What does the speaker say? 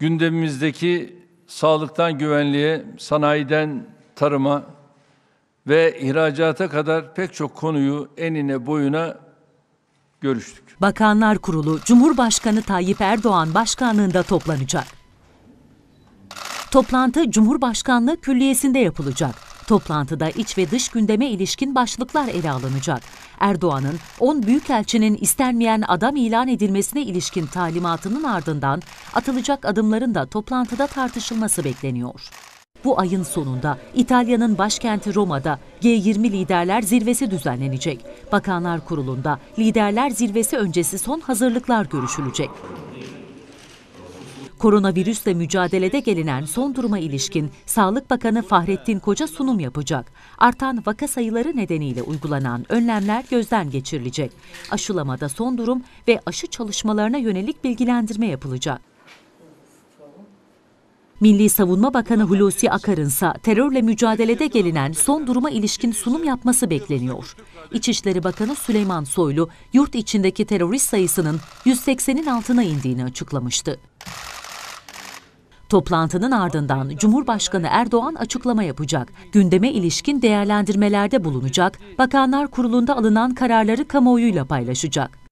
gündemimizdeki sağlıktan güvenliğe, sanayiden tarıma ve ihracata kadar pek çok konuyu enine boyuna görüştük. Bakanlar Kurulu Cumhurbaşkanı Tayyip Erdoğan başkanlığında toplanacak. Toplantı Cumhurbaşkanlığı Külliyesi'nde yapılacak. Toplantıda iç ve dış gündeme ilişkin başlıklar ele alınacak. Erdoğan'ın 10 büyükelçinin istenmeyen adam ilan edilmesine ilişkin talimatının ardından atılacak adımların da toplantıda tartışılması bekleniyor. Bu ayın sonunda İtalya'nın başkenti Roma'da G20 Liderler Zirvesi düzenlenecek. Bakanlar Kurulu'nda Liderler Zirvesi öncesi son hazırlıklar görüşülecek. Koronavirüsle mücadelede gelinen son duruma ilişkin Sağlık Bakanı Fahrettin Koca sunum yapacak. Artan vaka sayıları nedeniyle uygulanan önlemler gözden geçirilecek. Aşılamada son durum ve aşı çalışmalarına yönelik bilgilendirme yapılacak. Milli Savunma Bakanı Hulusi Akar'ınsa terörle mücadelede gelinen son duruma ilişkin sunum yapması bekleniyor. İçişleri Bakanı Süleyman Soylu, yurt içindeki terörist sayısının 180'in altına indiğini açıklamıştı. Toplantının ardından Cumhurbaşkanı Erdoğan açıklama yapacak. Gündeme ilişkin değerlendirmelerde bulunacak. Bakanlar Kurulu'nda alınan kararları kamuoyuyla paylaşacak.